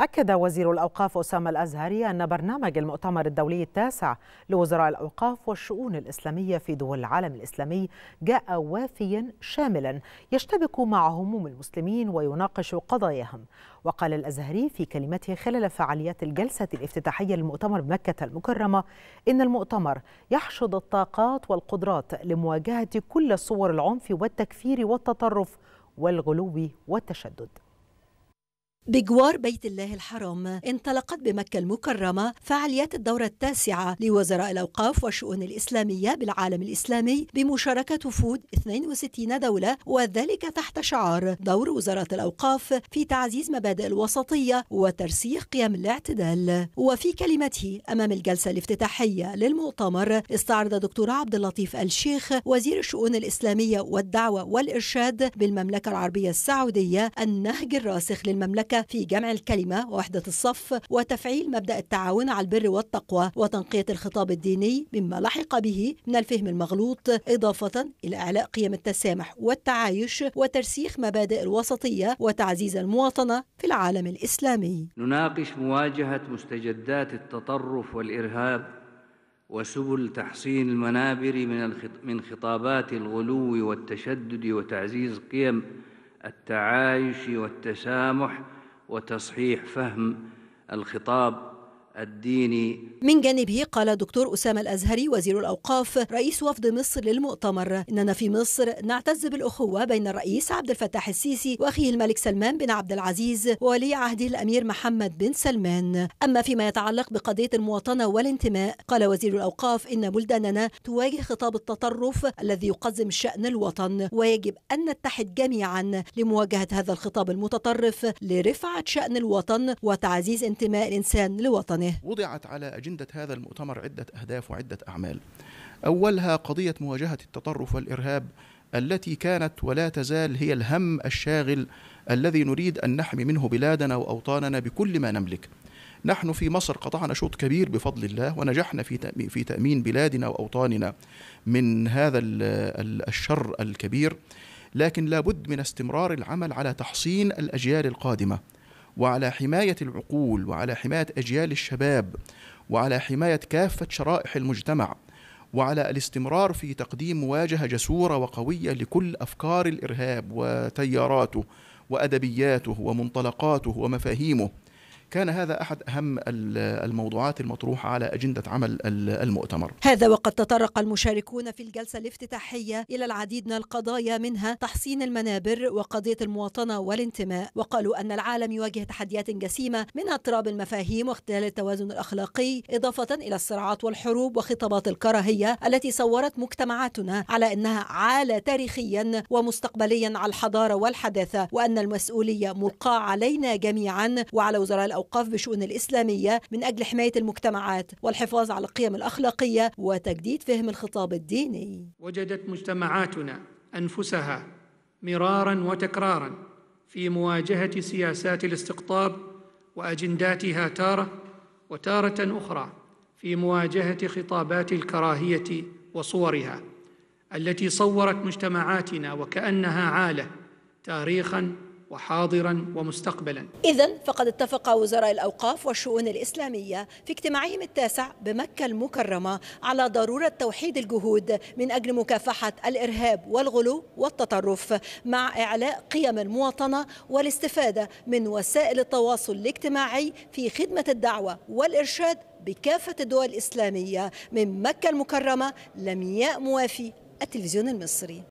أكد وزير الأوقاف أسامة الأزهري أن برنامج المؤتمر الدولي التاسع لوزراء الأوقاف والشؤون الإسلامية في دول العالم الإسلامي جاء وافيا شاملا يشتبك مع هموم المسلمين ويناقش قضاياهم وقال الأزهري في كلمته خلال فعاليات الجلسة الافتتاحية للمؤتمر بمكة المكرمة إن المؤتمر يحشد الطاقات والقدرات لمواجهة كل صور العنف والتكفير والتطرف والغلو والتشدد بجوار بيت الله الحرام انطلقت بمكة المكرمة فعاليات الدورة التاسعة لوزراء الأوقاف والشؤون الإسلامية بالعالم الإسلامي بمشاركة وفود 62 دولة وذلك تحت شعار دور وزارة الأوقاف في تعزيز مبادئ الوسطية وترسيخ قيم الاعتدال وفي كلمته أمام الجلسة الافتتاحية للمؤتمر استعرض دكتور عبد اللطيف الشيخ وزير الشؤون الإسلامية والدعوة والإرشاد بالمملكة العربية السعودية النهج الراسخ للمملكة المشاركة في جمع الكلمة ووحدة الصف وتفعيل مبدأ التعاون على البر والتقوى وتنقية الخطاب الديني مما لحق به من الفهم المغلوط إضافة إلى إعلاء قيم التسامح والتعايش وترسيخ مبادئ الوسطية وتعزيز المواطنة في العالم الإسلامي نناقش مواجهة مستجدات التطرف والإرهاب وسبل تحصين المنابر من من خطابات الغلو والتشدد وتعزيز قيم التعايش والتسامح وتصحيح فهم الخطاب الديني من جانبه قال دكتور أسامة الأزهري وزير الأوقاف رئيس وفد مصر للمؤتمر إننا في مصر نعتز بالأخوة بين الرئيس عبد الفتاح السيسي وأخيه الملك سلمان بن عبد العزيز وولي عهده الأمير محمد بن سلمان أما فيما يتعلق بقضية المواطنة والانتماء قال وزير الأوقاف إن بلداننا تواجه خطاب التطرف الذي يقزم شأن الوطن ويجب أن نتحد جميعا لمواجهة هذا الخطاب المتطرف لرفعة شأن الوطن وتعزيز انتماء الإنسان لوطنه إيه؟ وضعت على أجندة هذا المؤتمر عدة أهداف وعدة أعمال أولها قضية مواجهة التطرف والإرهاب التي كانت ولا تزال هي الهم الشاغل الذي نريد أن نحمي منه بلادنا وأوطاننا بكل ما نملك نحن في مصر قطعنا شوط كبير بفضل الله ونجحنا في في تأمين بلادنا وأوطاننا من هذا الشر الكبير لكن لابد من استمرار العمل على تحصين الأجيال القادمة وعلى حماية العقول وعلى حماية أجيال الشباب وعلى حماية كافة شرائح المجتمع وعلى الاستمرار في تقديم مواجهة جسورة وقوية لكل أفكار الإرهاب وتياراته وأدبياته ومنطلقاته ومفاهيمه كان هذا أحد أهم الموضوعات المطروحة على أجندة عمل المؤتمر هذا وقد تطرق المشاركون في الجلسة الافتتاحية إلى العديد من القضايا منها تحصين المنابر وقضية المواطنة والانتماء وقالوا أن العالم يواجه تحديات جسيمة من اضطراب المفاهيم واختلال التوازن الأخلاقي إضافة إلى الصراعات والحروب وخطابات الكراهية التي صورت مجتمعاتنا على أنها عالة تاريخيا ومستقبليا على الحضارة والحداثة وأن المسؤولية ملقاة علينا جميعا وعلى وزراء الأوقاف بشؤون الإسلامية من أجل حماية المجتمعات والحفاظ على القيم الأخلاقية وتجديد فهم الخطاب الديني وجدت مجتمعاتنا أنفسها مرارا وتكرارا في مواجهة سياسات الاستقطاب وأجنداتها تارة وتارة أخرى في مواجهة خطابات الكراهية وصورها التي صورت مجتمعاتنا وكأنها عالة تاريخاً وحاضرا ومستقبلا إذا فقد اتفق وزراء الأوقاف والشؤون الإسلامية في اجتماعهم التاسع بمكة المكرمة على ضرورة توحيد الجهود من أجل مكافحة الإرهاب والغلو والتطرف مع إعلاء قيم المواطنة والاستفادة من وسائل التواصل الاجتماعي في خدمة الدعوة والإرشاد بكافة الدول الإسلامية من مكة المكرمة لمياء موافي التلفزيون المصري